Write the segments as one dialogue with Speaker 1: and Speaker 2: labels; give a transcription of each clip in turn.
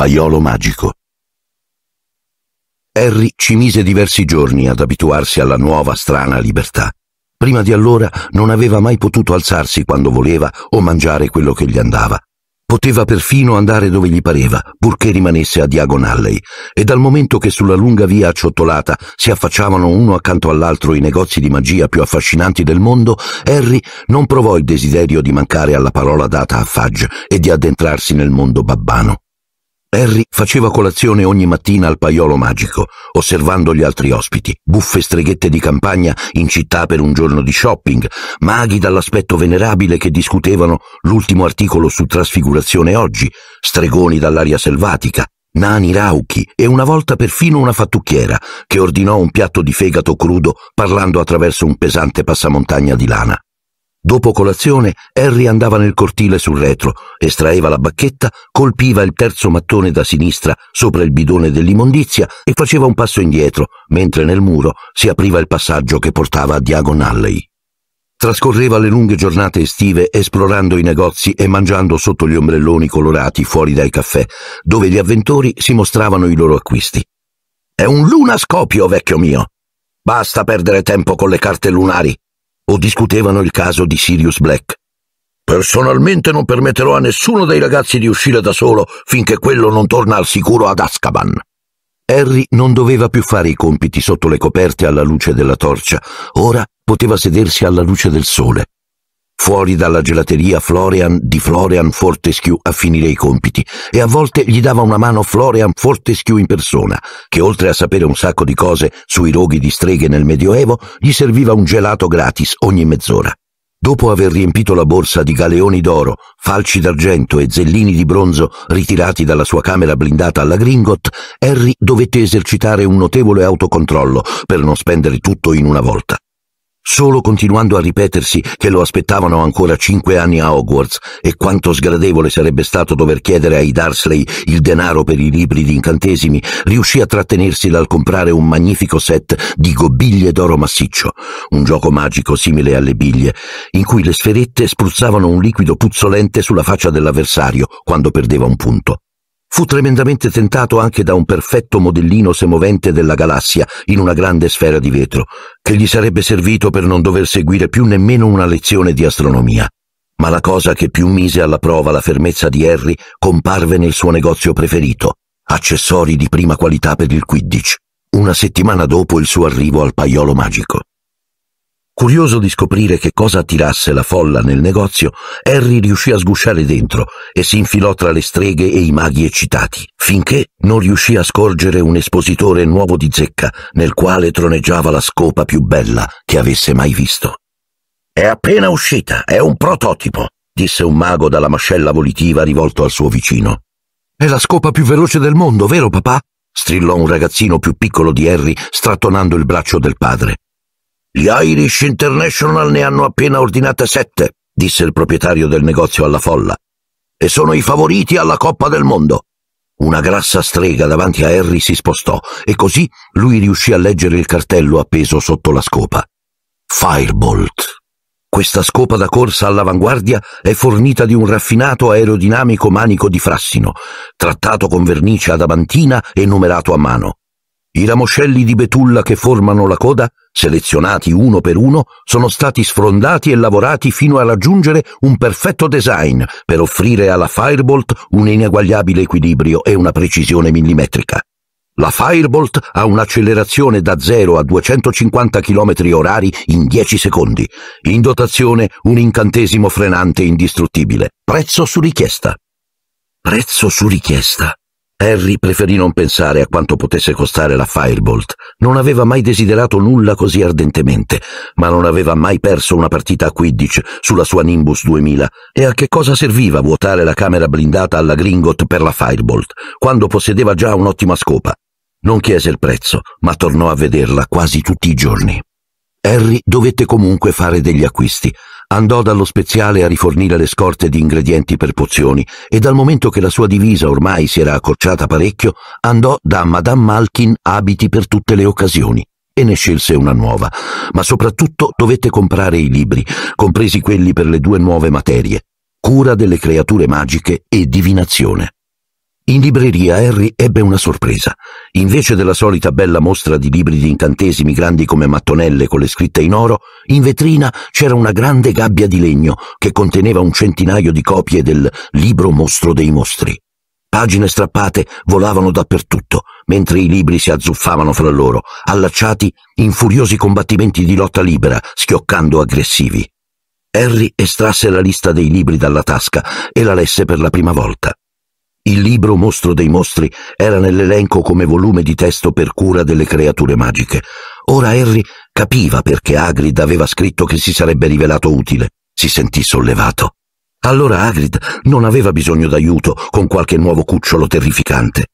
Speaker 1: Paiolo magico. Harry ci mise diversi giorni ad abituarsi alla nuova strana libertà. Prima di allora non aveva mai potuto alzarsi quando voleva o mangiare quello che gli andava. Poteva perfino andare dove gli pareva, purché rimanesse a Diagon e dal momento che sulla lunga via acciottolata si affacciavano uno accanto all'altro i negozi di magia più affascinanti del mondo, Harry non provò il desiderio di mancare alla parola data a Fudge e di addentrarsi nel mondo babbano. Harry faceva colazione ogni mattina al paiolo magico, osservando gli altri ospiti, buffe streghette di campagna in città per un giorno di shopping, maghi dall'aspetto venerabile che discutevano l'ultimo articolo su Trasfigurazione oggi, stregoni dall'aria selvatica, nani rauchi e una volta perfino una fattucchiera che ordinò un piatto di fegato crudo parlando attraverso un pesante passamontagna di lana. Dopo colazione, Harry andava nel cortile sul retro, estraeva la bacchetta, colpiva il terzo mattone da sinistra sopra il bidone dell'immondizia e faceva un passo indietro, mentre nel muro si apriva il passaggio che portava a Diagon Alley. Trascorreva le lunghe giornate estive esplorando i negozi e mangiando sotto gli ombrelloni colorati fuori dai caffè, dove gli avventori si mostravano i loro acquisti. È un lunascopio, vecchio mio! Basta perdere tempo con le carte lunari! o discutevano il caso di Sirius Black. Personalmente non permetterò a nessuno dei ragazzi di uscire da solo finché quello non torna al sicuro ad Azkaban. Harry non doveva più fare i compiti sotto le coperte alla luce della torcia. Ora poteva sedersi alla luce del sole fuori dalla gelateria Florian di Florian Fortescue a finire i compiti e a volte gli dava una mano Florian Fortescue in persona, che oltre a sapere un sacco di cose sui roghi di streghe nel Medioevo, gli serviva un gelato gratis ogni mezz'ora. Dopo aver riempito la borsa di galeoni d'oro, falci d'argento e zellini di bronzo ritirati dalla sua camera blindata alla Gringot, Harry dovette esercitare un notevole autocontrollo per non spendere tutto in una volta solo continuando a ripetersi che lo aspettavano ancora cinque anni a Hogwarts e quanto sgradevole sarebbe stato dover chiedere ai Darsley il denaro per i libri di incantesimi, riuscì a trattenersi dal comprare un magnifico set di gobiglie d'oro massiccio, un gioco magico simile alle biglie, in cui le sferette spruzzavano un liquido puzzolente sulla faccia dell'avversario quando perdeva un punto. Fu tremendamente tentato anche da un perfetto modellino semovente della galassia in una grande sfera di vetro, che gli sarebbe servito per non dover seguire più nemmeno una lezione di astronomia. Ma la cosa che più mise alla prova la fermezza di Harry comparve nel suo negozio preferito, accessori di prima qualità per il Quidditch, una settimana dopo il suo arrivo al paiolo magico. Curioso di scoprire che cosa attirasse la folla nel negozio, Harry riuscì a sgusciare dentro e si infilò tra le streghe e i maghi eccitati, finché non riuscì a scorgere un espositore nuovo di zecca nel quale troneggiava la scopa più bella che avesse mai visto. È appena uscita, è un prototipo, disse un mago dalla mascella volitiva rivolto al suo vicino. È la scopa più veloce del mondo, vero papà? strillò un ragazzino più piccolo di Harry, strattonando il braccio del padre. Gli Irish International ne hanno appena ordinate sette, disse il proprietario del negozio alla folla, e sono i favoriti alla Coppa del Mondo. Una grassa strega davanti a Harry si spostò e così lui riuscì a leggere il cartello appeso sotto la scopa. Firebolt. Questa scopa da corsa all'avanguardia è fornita di un raffinato aerodinamico manico di frassino, trattato con vernice adamantina e numerato a mano. I ramoscelli di betulla che formano la coda selezionati uno per uno, sono stati sfrondati e lavorati fino a raggiungere un perfetto design per offrire alla Firebolt un ineguagliabile equilibrio e una precisione millimetrica. La Firebolt ha un'accelerazione da 0 a 250 km orari in 10 secondi. In dotazione un incantesimo frenante indistruttibile. Prezzo su richiesta. Prezzo su richiesta. Harry preferì non pensare a quanto potesse costare la Firebolt. Non aveva mai desiderato nulla così ardentemente, ma non aveva mai perso una partita a Quidditch sulla sua Nimbus 2000. E a che cosa serviva vuotare la camera blindata alla Gringot per la Firebolt, quando possedeva già un'ottima scopa? Non chiese il prezzo, ma tornò a vederla quasi tutti i giorni. Harry dovette comunque fare degli acquisti. Andò dallo speziale a rifornire le scorte di ingredienti per pozioni e dal momento che la sua divisa ormai si era accorciata parecchio, andò da Madame Malkin abiti per tutte le occasioni e ne scelse una nuova, ma soprattutto dovette comprare i libri, compresi quelli per le due nuove materie, cura delle creature magiche e divinazione. In libreria Harry ebbe una sorpresa. Invece della solita bella mostra di libri di incantesimi grandi come mattonelle con le scritte in oro, in vetrina c'era una grande gabbia di legno che conteneva un centinaio di copie del Libro Mostro dei Mostri. Pagine strappate volavano dappertutto, mentre i libri si azzuffavano fra loro, allacciati in furiosi combattimenti di lotta libera, schioccando aggressivi. Harry estrasse la lista dei libri dalla tasca e la lesse per la prima volta. Il libro Mostro dei Mostri era nell'elenco come volume di testo per cura delle creature magiche. Ora Harry capiva perché Hagrid aveva scritto che si sarebbe rivelato utile. Si sentì sollevato. Allora Hagrid non aveva bisogno d'aiuto con qualche nuovo cucciolo terrificante.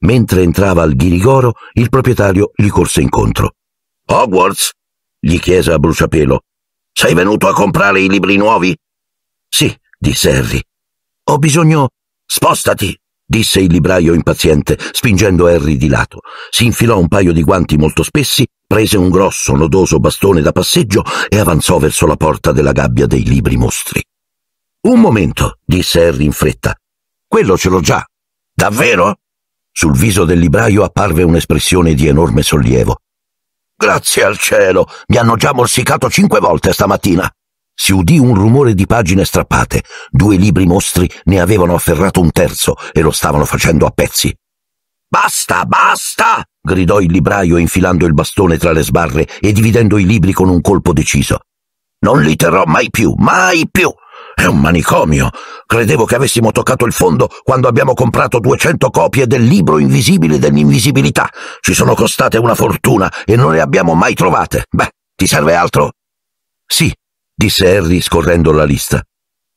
Speaker 1: Mentre entrava al ghirigoro, il proprietario gli corse incontro. Hogwarts? gli chiese a bruciapelo. Sei venuto a comprare i libri nuovi? Sì, disse Harry. Ho bisogno Spostati! disse il libraio impaziente, spingendo Harry di lato. Si infilò un paio di guanti molto spessi, prese un grosso, nodoso bastone da passeggio e avanzò verso la porta della gabbia dei libri mostri. Un momento, disse Harry in fretta. Quello ce l'ho già. Davvero? Sul viso del libraio apparve un'espressione di enorme sollievo. Grazie al cielo, mi hanno già morsicato cinque volte stamattina. Si udì un rumore di pagine strappate. Due libri mostri ne avevano afferrato un terzo e lo stavano facendo a pezzi. Basta, basta! gridò il libraio infilando il bastone tra le sbarre e dividendo i libri con un colpo deciso. Non li terrò mai più, mai più! È un manicomio! Credevo che avessimo toccato il fondo quando abbiamo comprato 200 copie del libro invisibile dell'invisibilità. Ci sono costate una fortuna e non le abbiamo mai trovate. Beh, ti serve altro? Sì, disse Harry scorrendo la lista.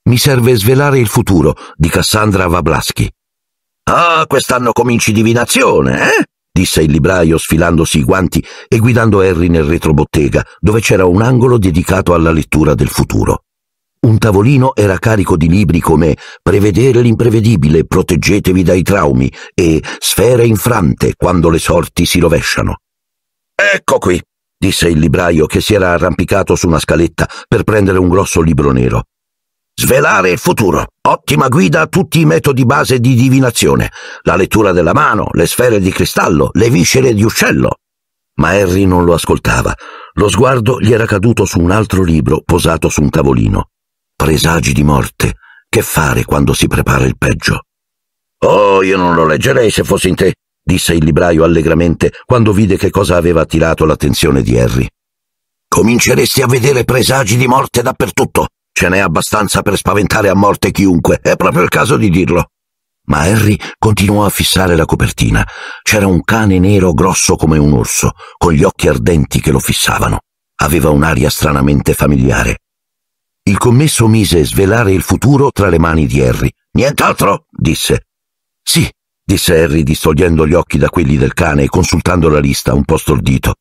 Speaker 1: Mi serve svelare il futuro di Cassandra Vablaschi. Ah, quest'anno cominci divinazione, eh? disse il libraio sfilandosi i guanti e guidando Harry nel retrobottega, dove c'era un angolo dedicato alla lettura del futuro. Un tavolino era carico di libri come Prevedere l'imprevedibile, proteggetevi dai traumi e Sfere infrante quando le sorti si rovesciano. Ecco qui, disse il libraio che si era arrampicato su una scaletta per prendere un grosso libro nero. Svelare il futuro. Ottima guida a tutti i metodi base di divinazione. La lettura della mano, le sfere di cristallo, le viscere di uccello. Ma Harry non lo ascoltava. Lo sguardo gli era caduto su un altro libro posato su un tavolino. Presagi di morte. Che fare quando si prepara il peggio? Oh, io non lo leggerei se fossi in te, disse il libraio allegramente quando vide che cosa aveva attirato l'attenzione di Harry. Cominceresti a vedere presagi di morte dappertutto. Ce n'è abbastanza per spaventare a morte chiunque, è proprio il caso di dirlo. Ma Harry continuò a fissare la copertina. C'era un cane nero grosso come un orso, con gli occhi ardenti che lo fissavano. Aveva un'aria stranamente familiare. Il commesso mise svelare il futuro tra le mani di Harry. Nient'altro? disse. Sì, disse Harry distogliendo gli occhi da quelli del cane e consultando la lista un po' stordito.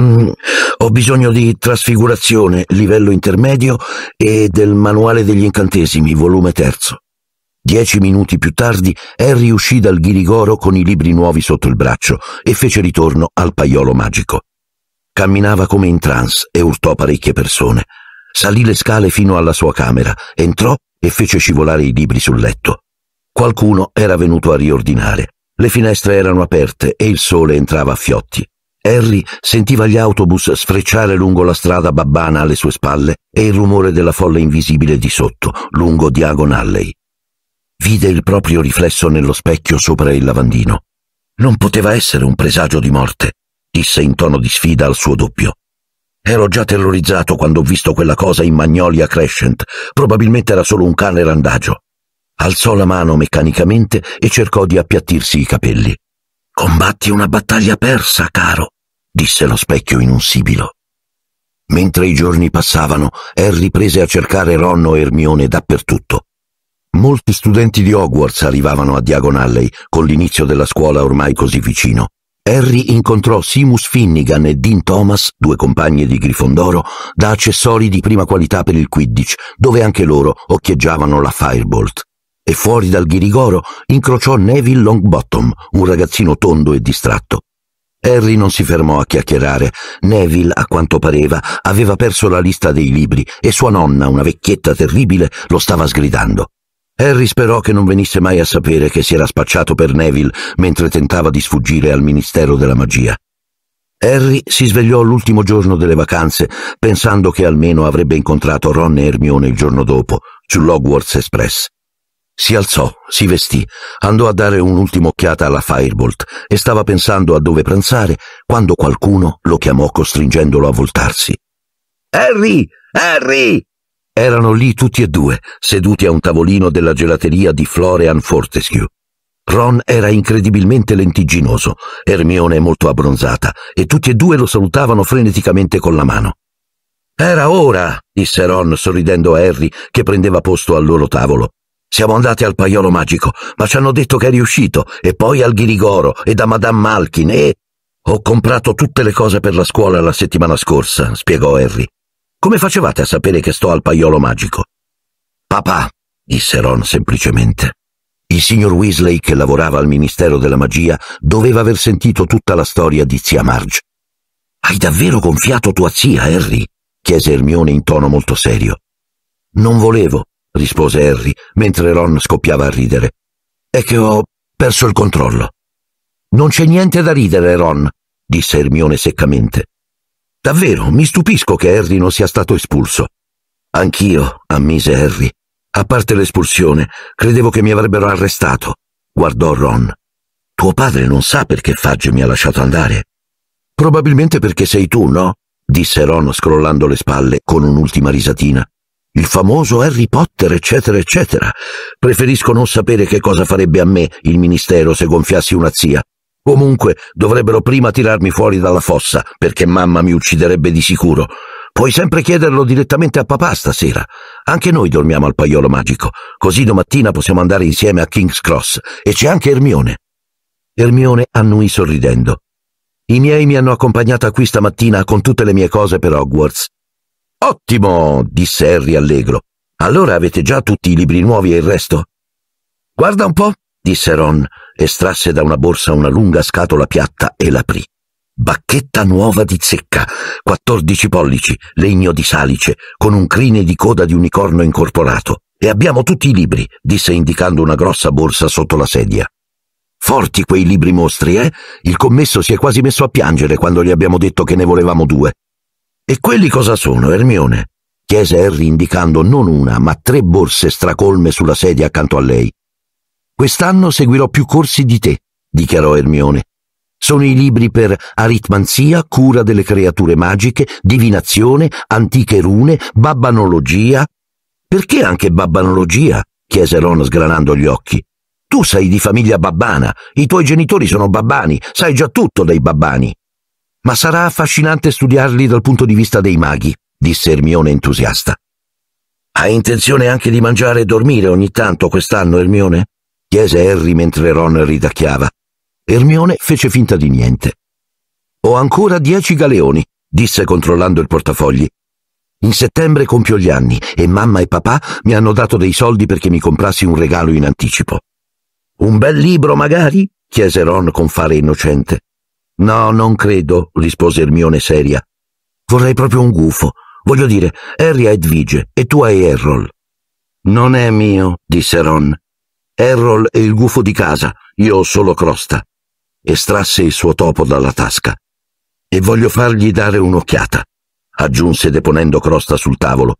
Speaker 1: Mm, ho bisogno di trasfigurazione, livello intermedio e del manuale degli incantesimi, volume terzo. Dieci minuti più tardi Harry uscì dal ghirigoro con i libri nuovi sotto il braccio e fece ritorno al paiolo magico. Camminava come in trance e urtò parecchie persone. Salì le scale fino alla sua camera, entrò e fece scivolare i libri sul letto. Qualcuno era venuto a riordinare. Le finestre erano aperte e il sole entrava a fiotti. Harry sentiva gli autobus sfrecciare lungo la strada babbana alle sue spalle e il rumore della folla invisibile di sotto, lungo Diagon Alley. Vide il proprio riflesso nello specchio sopra il lavandino. Non poteva essere un presagio di morte, disse in tono di sfida al suo doppio. Ero già terrorizzato quando ho visto quella cosa in Magnolia Crescent. Probabilmente era solo un cane randagio. Alzò la mano meccanicamente e cercò di appiattirsi i capelli. Combatti una battaglia persa, caro, disse lo specchio in un sibilo. Mentre i giorni passavano, Harry prese a cercare Ronno e Ermione dappertutto. Molti studenti di Hogwarts arrivavano a Diagonalley con l'inizio della scuola ormai così vicino. Harry incontrò Simus Finnigan e Dean Thomas, due compagni di Grifondoro, da accessori di prima qualità per il Quidditch, dove anche loro occhieggiavano la Firebolt e fuori dal ghirigoro incrociò Neville Longbottom, un ragazzino tondo e distratto. Harry non si fermò a chiacchierare. Neville, a quanto pareva, aveva perso la lista dei libri e sua nonna, una vecchietta terribile, lo stava sgridando. Harry sperò che non venisse mai a sapere che si era spacciato per Neville mentre tentava di sfuggire al Ministero della Magia. Harry si svegliò l'ultimo giorno delle vacanze pensando che almeno avrebbe incontrato Ron e Hermione il giorno dopo, sull'Hogwarts Express. Si alzò, si vestì, andò a dare un'ultima occhiata alla Firebolt e stava pensando a dove pranzare quando qualcuno lo chiamò costringendolo a voltarsi. Harry! Harry! Erano lì tutti e due, seduti a un tavolino della gelateria di Florian Fortescue. Ron era incredibilmente lentiginoso, Hermione molto abbronzata, e tutti e due lo salutavano freneticamente con la mano. Era ora, disse Ron sorridendo a Harry, che prendeva posto al loro tavolo. Siamo andati al paiolo magico, ma ci hanno detto che è riuscito, e poi al Ghirigoro e da Madame Malkin e... Ho comprato tutte le cose per la scuola la settimana scorsa, spiegò Harry. Come facevate a sapere che sto al paiolo magico? Papà, disse Ron semplicemente. Il signor Weasley, che lavorava al Ministero della Magia, doveva aver sentito tutta la storia di zia Marge. Hai davvero gonfiato tua zia, Harry? chiese Hermione in tono molto serio. Non volevo, rispose Harry, mentre Ron scoppiava a ridere. È che ho perso il controllo. Non c'è niente da ridere, Ron, disse Ermione seccamente. Davvero, mi stupisco che Harry non sia stato espulso. Anch'io, ammise Harry. A parte l'espulsione, credevo che mi avrebbero arrestato, guardò Ron. Tuo padre non sa perché Fagge mi ha lasciato andare. Probabilmente perché sei tu, no? disse Ron scrollando le spalle con un'ultima risatina il famoso Harry Potter, eccetera, eccetera. Preferisco non sapere che cosa farebbe a me il ministero se gonfiassi una zia. Comunque dovrebbero prima tirarmi fuori dalla fossa, perché mamma mi ucciderebbe di sicuro. Puoi sempre chiederlo direttamente a papà stasera. Anche noi dormiamo al paiolo magico, così domattina possiamo andare insieme a King's Cross e c'è anche Ermione. Ermione annui sorridendo. I miei mi hanno accompagnata qui stamattina con tutte le mie cose per Hogwarts Ottimo, disse Harry allegro. Allora avete già tutti i libri nuovi e il resto? Guarda un po', disse Ron, estrasse da una borsa una lunga scatola piatta e l'aprì. Bacchetta nuova di zecca, 14 pollici, legno di salice, con un crine di coda di unicorno incorporato. E abbiamo tutti i libri, disse indicando una grossa borsa sotto la sedia. Forti quei libri mostri, eh? Il commesso si è quasi messo a piangere quando gli abbiamo detto che ne volevamo due. E quelli cosa sono, Ermione? chiese Harry indicando non una, ma tre borse stracolme sulla sedia accanto a lei. Quest'anno seguirò più corsi di te, dichiarò Ermione. Sono i libri per aritmanzia, cura delle creature magiche, divinazione, antiche rune, babbanologia. Perché anche babbanologia? chiese Ron sgranando gli occhi. Tu sei di famiglia babbana, i tuoi genitori sono babbani, sai già tutto dei babbani. Ma sarà affascinante studiarli dal punto di vista dei maghi, disse Ermione entusiasta. Hai intenzione anche di mangiare e dormire ogni tanto quest'anno, Ermione? chiese Harry mentre Ron ridacchiava. Ermione fece finta di niente. Ho ancora dieci galeoni, disse controllando il portafogli. In settembre compio gli anni e mamma e papà mi hanno dato dei soldi perché mi comprassi un regalo in anticipo. Un bel libro, magari? chiese Ron con fare innocente. No, non credo, rispose Ermione seria. Vorrei proprio un gufo. Voglio dire, Harry ha Edvige e tu hai Errol. Non è mio, disse Ron. Errol è il gufo di casa, io ho solo crosta. Estrasse il suo topo dalla tasca. E voglio fargli dare un'occhiata, aggiunse deponendo crosta sul tavolo.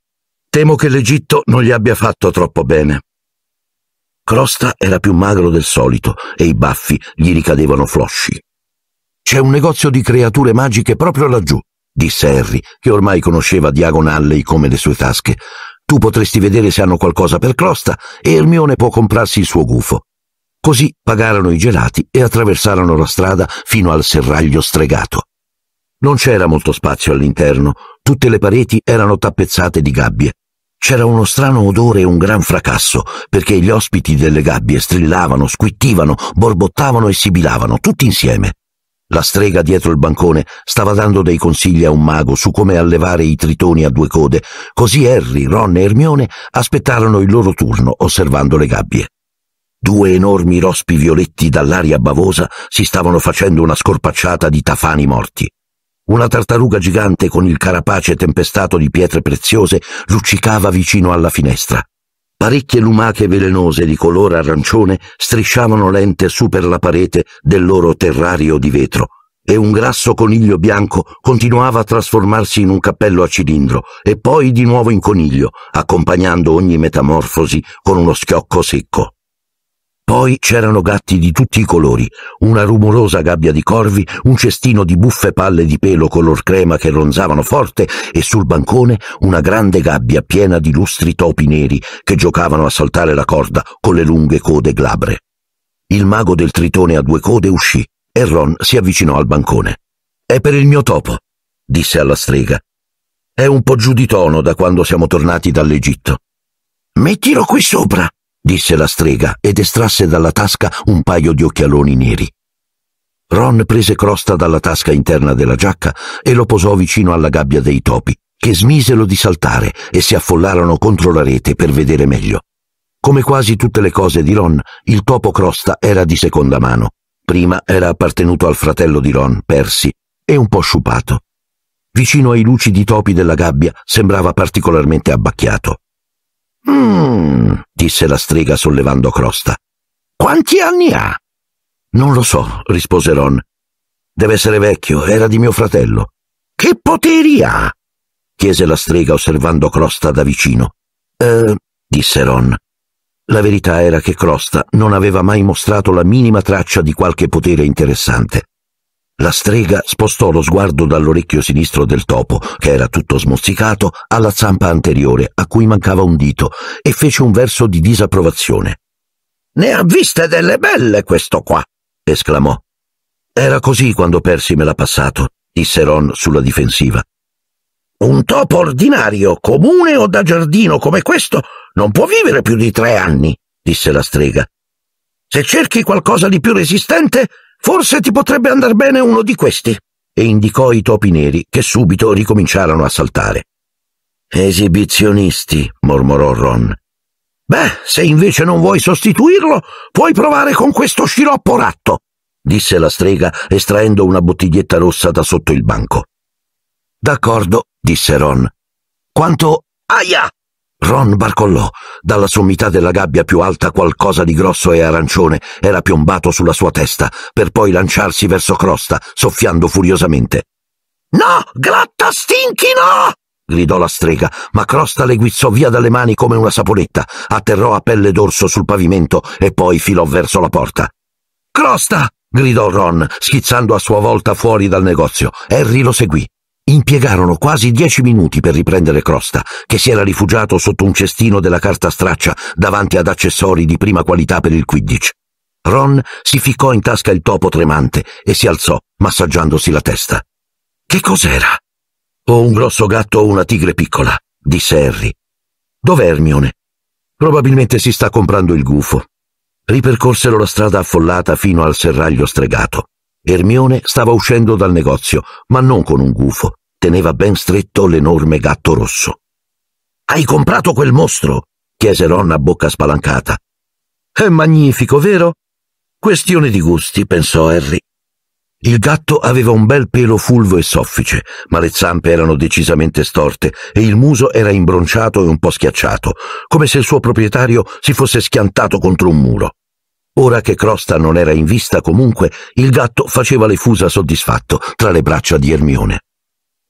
Speaker 1: Temo che l'Egitto non gli abbia fatto troppo bene. Crosta era più magro del solito e i baffi gli ricadevano flosci. C'è un negozio di creature magiche proprio laggiù, disse Harry, che ormai conosceva Diagon Alley come le sue tasche. Tu potresti vedere se hanno qualcosa per crosta e Ermione può comprarsi il suo gufo. Così pagarono i gelati e attraversarono la strada fino al serraglio stregato. Non c'era molto spazio all'interno, tutte le pareti erano tappezzate di gabbie. C'era uno strano odore e un gran fracasso, perché gli ospiti delle gabbie strillavano, squittivano, borbottavano e sibilavano, tutti insieme. La strega dietro il bancone stava dando dei consigli a un mago su come allevare i tritoni a due code, così Harry, Ron e Hermione aspettarono il loro turno osservando le gabbie. Due enormi rospi violetti dall'aria bavosa si stavano facendo una scorpacciata di tafani morti. Una tartaruga gigante con il carapace tempestato di pietre preziose luccicava vicino alla finestra. Parecchie lumache velenose di colore arancione strisciavano lente su per la parete del loro terrario di vetro e un grasso coniglio bianco continuava a trasformarsi in un cappello a cilindro e poi di nuovo in coniglio, accompagnando ogni metamorfosi con uno schiocco secco. Poi c'erano gatti di tutti i colori, una rumorosa gabbia di corvi, un cestino di buffe palle di pelo color crema che ronzavano forte e sul bancone una grande gabbia piena di lustri topi neri che giocavano a saltare la corda con le lunghe code glabre. Il mago del tritone a due code uscì e Ron si avvicinò al bancone. È per il mio topo, disse alla strega. È un po' giù di tono da quando siamo tornati dall'Egitto. Mettilo qui sopra, disse la strega ed estrasse dalla tasca un paio di occhialoni neri. Ron prese crosta dalla tasca interna della giacca e lo posò vicino alla gabbia dei topi, che smisero di saltare e si affollarono contro la rete per vedere meglio. Come quasi tutte le cose di Ron, il topo crosta era di seconda mano. Prima era appartenuto al fratello di Ron, Percy, e un po' sciupato. Vicino ai lucidi topi della gabbia sembrava particolarmente abbacchiato. Mmm, disse la strega sollevando crosta. Quanti anni ha? Non lo so, rispose Ron. Deve essere vecchio, era di mio fratello. Che poteri ha? chiese la strega osservando Crosta da vicino. Eh, disse Ron. La verità era che Crosta non aveva mai mostrato la minima traccia di qualche potere interessante. La strega spostò lo sguardo dall'orecchio sinistro del topo, che era tutto smozzicato, alla zampa anteriore, a cui mancava un dito, e fece un verso di disapprovazione. Ne ha viste delle belle questo qua! esclamò. Era così quando Percy me l'ha passato, disse Ron sulla difensiva. Un topo ordinario, comune o da giardino come questo, non può vivere più di tre anni, disse la strega. Se cerchi qualcosa di più resistente, Forse ti potrebbe andar bene uno di questi, e indicò i topi neri, che subito ricominciarono a saltare. Esibizionisti, mormorò Ron. Beh, se invece non vuoi sostituirlo, puoi provare con questo sciroppo ratto, disse la strega estraendo una bottiglietta rossa da sotto il banco. D'accordo, disse Ron. Quanto... Aia! Ron barcollò. Dalla sommità della gabbia più alta qualcosa di grosso e arancione era piombato sulla sua testa, per poi lanciarsi verso Crosta, soffiando furiosamente. No, gratta stinchi no! gridò la strega, ma Crosta le guizzò via dalle mani come una saponetta, atterrò a pelle d'orso sul pavimento e poi filò verso la porta. Crosta! gridò Ron, schizzando a sua volta fuori dal negozio. Harry lo seguì. Impiegarono quasi dieci minuti per riprendere Crosta, che si era rifugiato sotto un cestino della carta straccia davanti ad accessori di prima qualità per il Quidditch. Ron si ficcò in tasca il topo tremante e si alzò, massaggiandosi la testa. Che cos'era? O un grosso gatto o una tigre piccola, disse Harry. Dov'è Hermione? Probabilmente si sta comprando il gufo. Ripercorsero la strada affollata fino al serraglio stregato. Ermione stava uscendo dal negozio, ma non con un gufo, teneva ben stretto l'enorme gatto rosso. Hai comprato quel mostro? chiese Ron a bocca spalancata. È magnifico, vero? Questione di gusti, pensò Harry. Il gatto aveva un bel pelo fulvo e soffice, ma le zampe erano decisamente storte e il muso era imbronciato e un po' schiacciato, come se il suo proprietario si fosse schiantato contro un muro. Ora che Crosta non era in vista comunque, il gatto faceva le fusa soddisfatto tra le braccia di Ermione.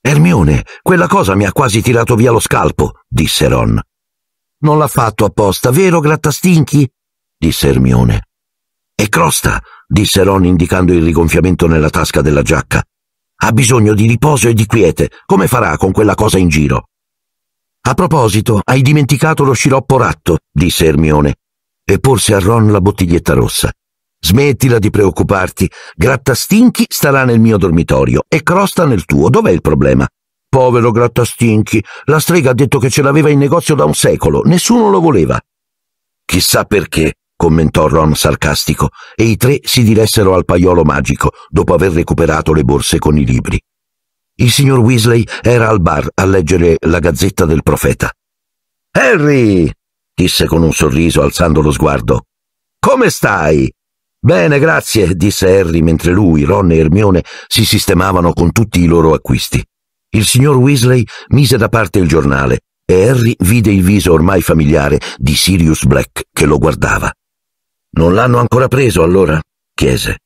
Speaker 1: Ermione, quella cosa mi ha quasi tirato via lo scalpo, disse Ron. Non l'ha fatto apposta, vero, Grattastinchi? disse Ermione. E crosta, disse Ron indicando il rigonfiamento nella tasca della giacca. Ha bisogno di riposo e di quiete. Come farà con quella cosa in giro? A proposito, hai dimenticato lo sciroppo ratto, disse Ermione, e porse a Ron la bottiglietta rossa. Smettila di preoccuparti. Grattastinchi starà nel mio dormitorio e Crosta nel tuo. Dov'è il problema? Povero Grattastinchi, la strega ha detto che ce l'aveva in negozio da un secolo, nessuno lo voleva. Chissà perché, commentò Ron sarcastico, e i tre si diressero al paiolo magico dopo aver recuperato le borse con i libri. Il signor Weasley era al bar a leggere la gazzetta del profeta. Harry! disse con un sorriso alzando lo sguardo. Come stai? Bene, grazie, disse Harry mentre lui, Ron e Hermione si sistemavano con tutti i loro acquisti. Il signor Weasley mise da parte il giornale e Harry vide il viso ormai familiare di Sirius Black che lo guardava. Non l'hanno ancora preso allora? chiese.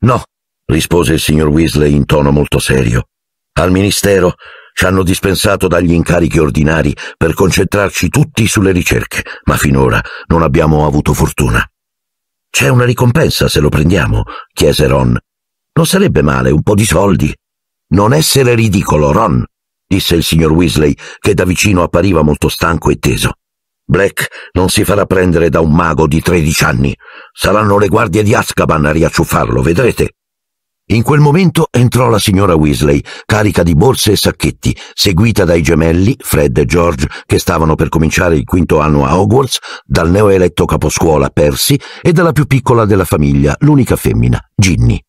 Speaker 1: No, rispose il signor Weasley in tono molto serio. Al Ministero ci hanno dispensato dagli incarichi ordinari per concentrarci tutti sulle ricerche, ma finora non abbiamo avuto fortuna. C'è una ricompensa se lo prendiamo, chiese Ron. Non sarebbe male un po' di soldi. Non essere ridicolo, Ron, disse il signor Weasley, che da vicino appariva molto stanco e teso. Black non si farà prendere da un mago di tredici anni. Saranno le guardie di Azkaban a riacciuffarlo, vedrete. In quel momento entrò la signora Weasley, carica di borse e sacchetti, seguita dai gemelli, Fred e George, che stavano per cominciare il quinto anno a Hogwarts, dal neoeletto caposcuola Percy e dalla più piccola della famiglia, l'unica femmina, Ginny.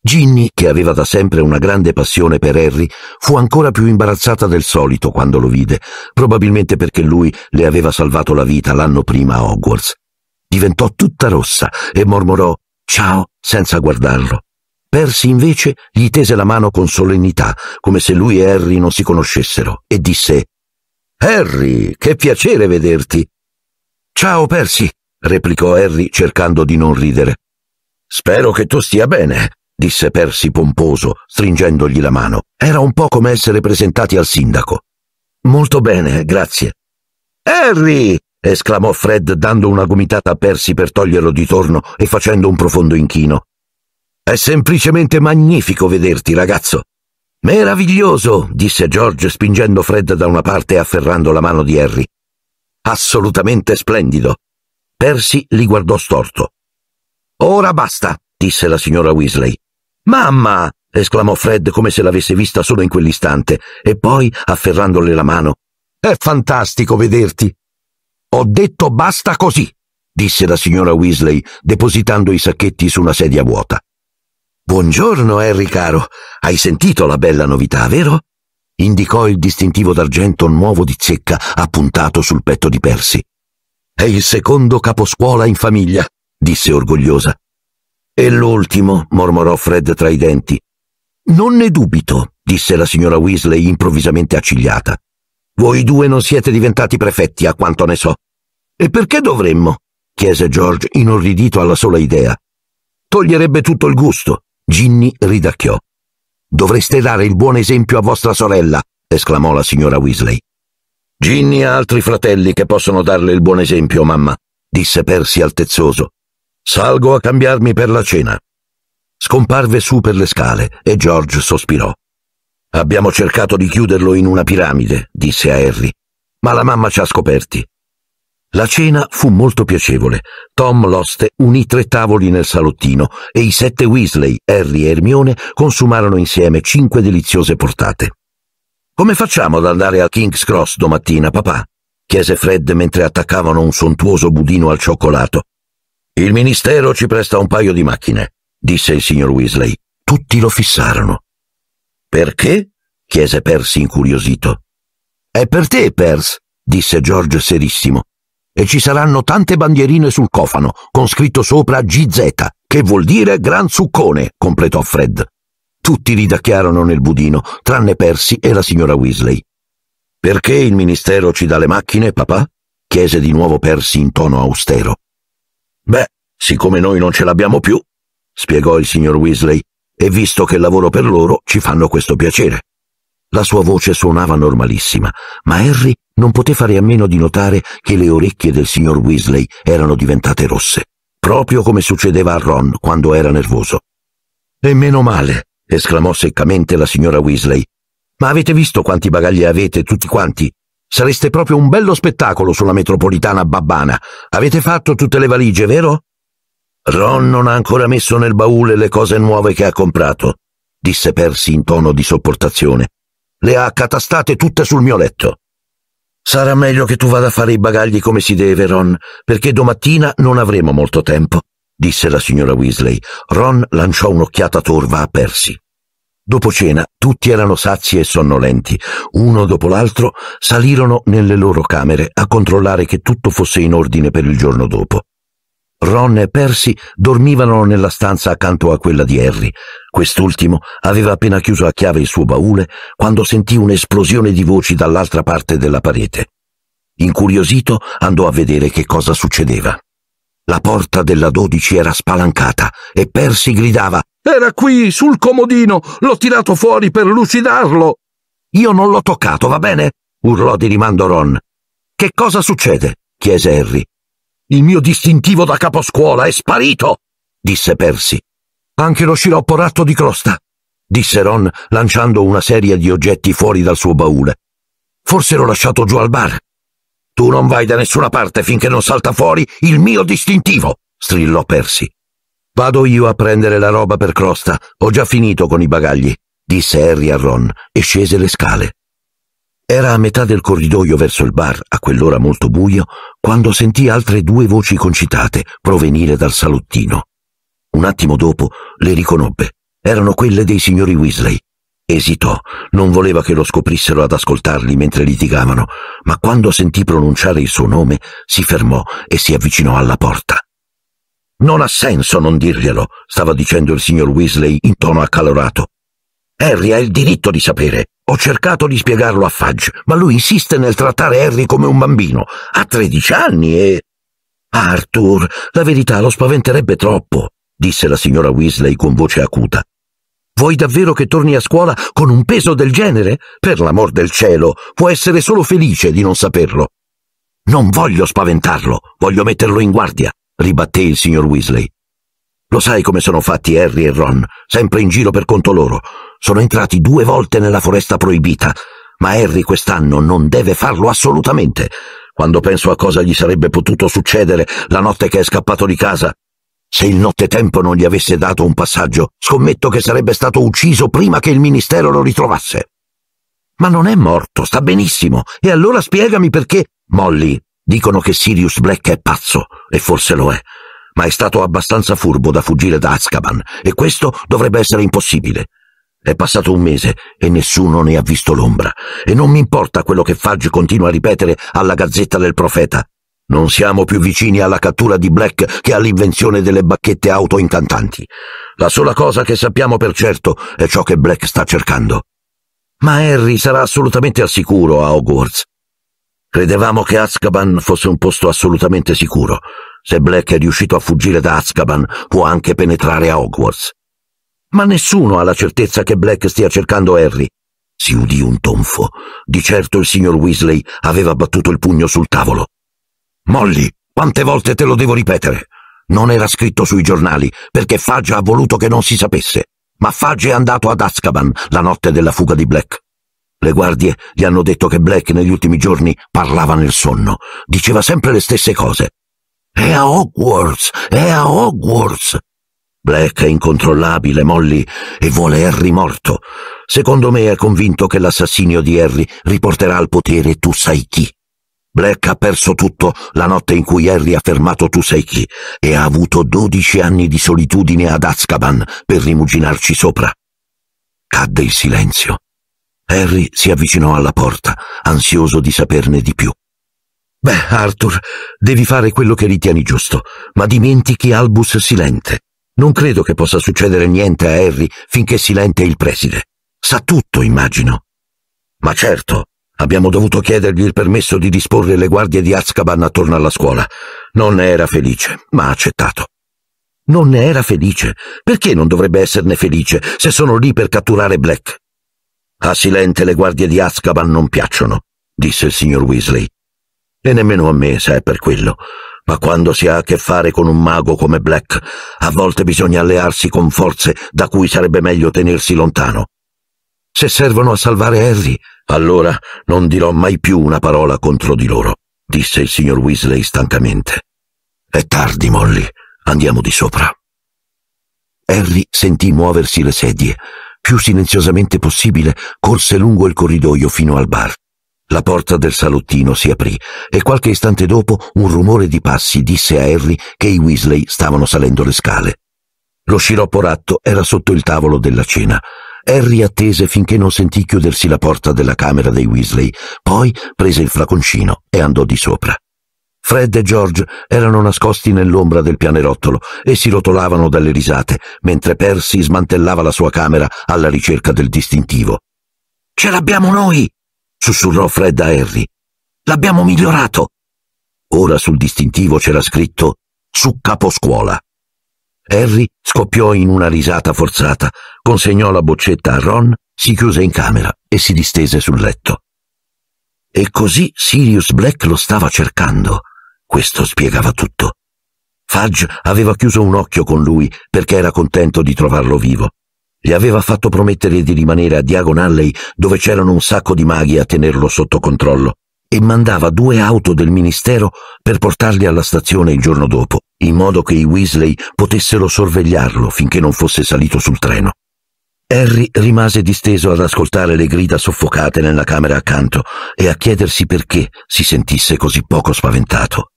Speaker 1: Ginny, che aveva da sempre una grande passione per Harry, fu ancora più imbarazzata del solito quando lo vide, probabilmente perché lui le aveva salvato la vita l'anno prima a Hogwarts. Diventò tutta rossa e mormorò Ciao senza guardarlo. Persi invece gli tese la mano con solennità, come se lui e Harry non si conoscessero, e disse Harry, che piacere vederti. Ciao Persi, replicò Harry cercando di non ridere. Spero che tu stia bene, disse Persi pomposo, stringendogli la mano. Era un po' come essere presentati al sindaco. Molto bene, grazie. Harry! esclamò Fred dando una gomitata a Persi per toglierlo di torno e facendo un profondo inchino. È semplicemente magnifico vederti, ragazzo. Meraviglioso, disse George spingendo Fred da una parte e afferrando la mano di Harry. Assolutamente splendido. Percy li guardò storto. Ora basta, disse la signora Weasley. Mamma! esclamò Fred come se l'avesse vista solo in quell'istante, e poi, afferrandole la mano, È fantastico vederti. Ho detto basta così, disse la signora Weasley, depositando i sacchetti su una sedia vuota. Buongiorno, Harry caro. Hai sentito la bella novità, vero? Indicò il distintivo d'argento nuovo di zecca appuntato sul petto di Percy. È il secondo caposcuola in famiglia, disse orgogliosa. E l'ultimo, mormorò Fred tra i denti. Non ne dubito, disse la signora Weasley improvvisamente accigliata. Voi due non siete diventati prefetti, a quanto ne so. E perché dovremmo? chiese George inorridito alla sola idea. Toglierebbe tutto il gusto. Ginny ridacchiò. Dovreste dare il buon esempio a vostra sorella, esclamò la signora Weasley. Ginny ha altri fratelli che possono darle il buon esempio, mamma, disse Percy altezzoso. Salgo a cambiarmi per la cena. Scomparve su per le scale e George sospirò. Abbiamo cercato di chiuderlo in una piramide, disse a Harry, ma la mamma ci ha scoperti. La cena fu molto piacevole. Tom Loste unì tre tavoli nel salottino e i sette Weasley, Harry e Hermione consumarono insieme cinque deliziose portate. Come facciamo ad andare a King's Cross domattina, papà? chiese Fred mentre attaccavano un sontuoso budino al cioccolato. Il ministero ci presta un paio di macchine, disse il signor Weasley. Tutti lo fissarono. Perché? chiese Percy incuriosito. È per te, Pers, disse George serissimo e ci saranno tante bandierine sul cofano, con scritto sopra GZ, che vuol dire Gran Zuccone, completò Fred. Tutti ridacchiarono nel budino, tranne Percy e la signora Weasley. Perché il ministero ci dà le macchine, papà? chiese di nuovo Percy in tono austero. Beh, siccome noi non ce l'abbiamo più, spiegò il signor Weasley, e visto che lavoro per loro, ci fanno questo piacere. La sua voce suonava normalissima, ma Harry non poté fare a meno di notare che le orecchie del signor Weasley erano diventate rosse, proprio come succedeva a Ron quando era nervoso. E meno male, esclamò seccamente la signora Weasley. Ma avete visto quanti bagagli avete tutti quanti? Sareste proprio un bello spettacolo sulla metropolitana babbana. Avete fatto tutte le valigie, vero? Ron non ha ancora messo nel baule le cose nuove che ha comprato, disse Percy in tono di sopportazione. Le ha accatastate tutte sul mio letto. Sarà meglio che tu vada a fare i bagagli come si deve, Ron, perché domattina non avremo molto tempo, disse la signora Weasley. Ron lanciò un'occhiata torva a Percy. Dopo cena tutti erano sazi e sonnolenti. Uno dopo l'altro salirono nelle loro camere a controllare che tutto fosse in ordine per il giorno dopo. Ron e Percy dormivano nella stanza accanto a quella di Harry. Quest'ultimo aveva appena chiuso a chiave il suo baule quando sentì un'esplosione di voci dall'altra parte della parete. Incuriosito andò a vedere che cosa succedeva. La porta della 12 era spalancata e Percy gridava Era qui, sul comodino, l'ho tirato fuori per lucidarlo. Io non l'ho toccato, va bene? urlò di rimando Ron. Che cosa succede? chiese Harry. Il mio distintivo da caposcuola è sparito! disse Percy. Anche lo sciroppo ratto di crosta, disse Ron, lanciando una serie di oggetti fuori dal suo baule. Forse l'ho lasciato giù al bar. Tu non vai da nessuna parte finché non salta fuori il mio distintivo! strillò Percy. Vado io a prendere la roba per crosta. Ho già finito con i bagagli, disse Harry a Ron e scese le scale. Era a metà del corridoio verso il bar, a quell'ora molto buio, quando sentì altre due voci concitate provenire dal salottino. Un attimo dopo le riconobbe. Erano quelle dei signori Weasley. Esitò, non voleva che lo scoprissero ad ascoltarli mentre litigavano, ma quando sentì pronunciare il suo nome si fermò e si avvicinò alla porta. Non ha senso non dirglielo, stava dicendo il signor Weasley in tono accalorato. Harry ha il diritto di sapere. Ho cercato di spiegarlo a Fudge, ma lui insiste nel trattare Harry come un bambino. Ha tredici anni e... Ah, Arthur, la verità lo spaventerebbe troppo, disse la signora Weasley con voce acuta. Vuoi davvero che torni a scuola con un peso del genere? Per l'amor del cielo, può essere solo felice di non saperlo. Non voglio spaventarlo, voglio metterlo in guardia, ribatté il signor Weasley. Lo sai come sono fatti Harry e Ron, sempre in giro per conto loro. Sono entrati due volte nella foresta proibita, ma Harry quest'anno non deve farlo assolutamente. Quando penso a cosa gli sarebbe potuto succedere la notte che è scappato di casa, se il nottetempo non gli avesse dato un passaggio, scommetto che sarebbe stato ucciso prima che il ministero lo ritrovasse. Ma non è morto, sta benissimo. E allora spiegami perché. Molly, dicono che Sirius Black è pazzo, e forse lo è ma è stato abbastanza furbo da fuggire da Azkaban, e questo dovrebbe essere impossibile. È passato un mese e nessuno ne ha visto l'ombra, e non mi importa quello che Fudge continua a ripetere alla Gazzetta del Profeta. Non siamo più vicini alla cattura di Black che all'invenzione delle bacchette auto incantanti. La sola cosa che sappiamo per certo è ciò che Black sta cercando. Ma Harry sarà assolutamente al sicuro a Hogwarts. Credevamo che Azkaban fosse un posto assolutamente sicuro, se Black è riuscito a fuggire da Azkaban, può anche penetrare a Hogwarts. Ma nessuno ha la certezza che Black stia cercando Harry. Si udì un tonfo. Di certo il signor Weasley aveva battuto il pugno sul tavolo. Molly, quante volte te lo devo ripetere? Non era scritto sui giornali, perché Fudge ha voluto che non si sapesse. Ma Fudge è andato ad Azkaban la notte della fuga di Black. Le guardie gli hanno detto che Black negli ultimi giorni parlava nel sonno, diceva sempre le stesse cose. È a Hogwarts! È a Hogwarts! Black è incontrollabile, Molly, e vuole Harry morto. Secondo me è convinto che l'assassinio di Harry riporterà al potere tu sai chi. Black ha perso tutto la notte in cui Harry ha fermato tu sai chi e ha avuto dodici anni di solitudine ad Azkaban per rimuginarci sopra. Cadde il silenzio. Harry si avvicinò alla porta, ansioso di saperne di più. Beh, Arthur, devi fare quello che ritieni giusto, ma dimentichi Albus Silente. Non credo che possa succedere niente a Harry finché Silente è il preside. Sa tutto, immagino. Ma certo, abbiamo dovuto chiedergli il permesso di disporre le guardie di Azkaban attorno alla scuola. Non ne era felice, ma ha accettato. Non ne era felice. Perché non dovrebbe esserne felice se sono lì per catturare Black? A Silente le guardie di Azkaban non piacciono, disse il signor Weasley e nemmeno a me, se è per quello. Ma quando si ha a che fare con un mago come Black, a volte bisogna allearsi con forze da cui sarebbe meglio tenersi lontano. Se servono a salvare Harry, allora non dirò mai più una parola contro di loro, disse il signor Weasley stancamente. È tardi, Molly, andiamo di sopra. Harry sentì muoversi le sedie. Più silenziosamente possibile corse lungo il corridoio fino al bar. La porta del salottino si aprì e qualche istante dopo un rumore di passi disse a Harry che i Weasley stavano salendo le scale. Lo sciroppo ratto era sotto il tavolo della cena. Harry attese finché non sentì chiudersi la porta della camera dei Weasley, poi prese il flaconcino e andò di sopra. Fred e George erano nascosti nell'ombra del pianerottolo e si rotolavano dalle risate, mentre Percy smantellava la sua camera alla ricerca del distintivo. Ce l'abbiamo noi! sussurrò Fred a Harry. L'abbiamo migliorato. Ora sul distintivo c'era scritto su caposcuola. Harry scoppiò in una risata forzata, consegnò la boccetta a Ron, si chiuse in camera e si distese sul letto. E così Sirius Black lo stava cercando. Questo spiegava tutto. Fudge aveva chiuso un occhio con lui perché era contento di trovarlo vivo. Gli aveva fatto promettere di rimanere a Diagon Alley dove c'erano un sacco di maghi a tenerlo sotto controllo e mandava due auto del ministero per portarli alla stazione il giorno dopo, in modo che i Weasley potessero sorvegliarlo finché non fosse salito sul treno. Harry rimase disteso ad ascoltare le grida soffocate nella camera accanto e a chiedersi perché si sentisse così poco spaventato.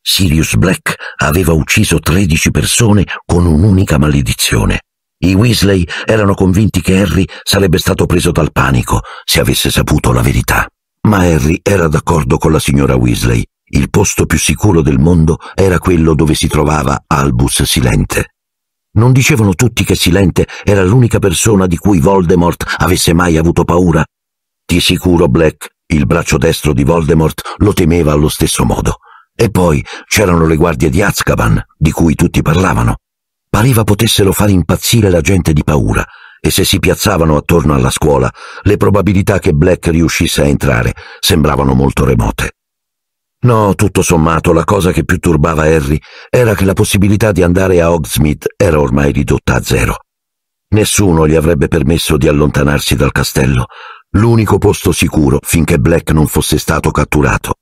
Speaker 1: Sirius Black aveva ucciso 13 persone con un'unica maledizione. I Weasley erano convinti che Harry sarebbe stato preso dal panico se avesse saputo la verità. Ma Harry era d'accordo con la signora Weasley. Il posto più sicuro del mondo era quello dove si trovava Albus Silente. Non dicevano tutti che Silente era l'unica persona di cui Voldemort avesse mai avuto paura? Di sicuro Black, il braccio destro di Voldemort, lo temeva allo stesso modo. E poi c'erano le guardie di Azkaban, di cui tutti parlavano. Pareva potessero far impazzire la gente di paura, e se si piazzavano attorno alla scuola, le probabilità che Black riuscisse a entrare sembravano molto remote. No, tutto sommato, la cosa che più turbava Harry era che la possibilità di andare a Hogsmeade era ormai ridotta a zero. Nessuno gli avrebbe permesso di allontanarsi dal castello, l'unico posto sicuro finché Black non fosse stato catturato.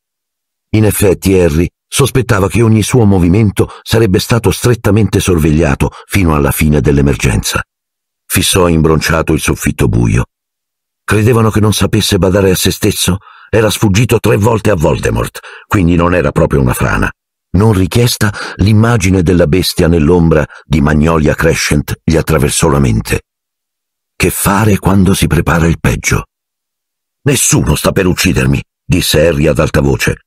Speaker 1: In effetti Harry Sospettava che ogni suo movimento sarebbe stato strettamente sorvegliato fino alla fine dell'emergenza. Fissò imbronciato il soffitto buio. Credevano che non sapesse badare a se stesso? Era sfuggito tre volte a Voldemort, quindi non era proprio una frana. Non richiesta, l'immagine della bestia nell'ombra di Magnolia Crescent gli attraversò la mente. Che fare quando si prepara il peggio? Nessuno sta per uccidermi, disse Harry ad alta voce.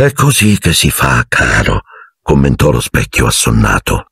Speaker 1: È così che si fa, caro, commentò lo specchio assonnato.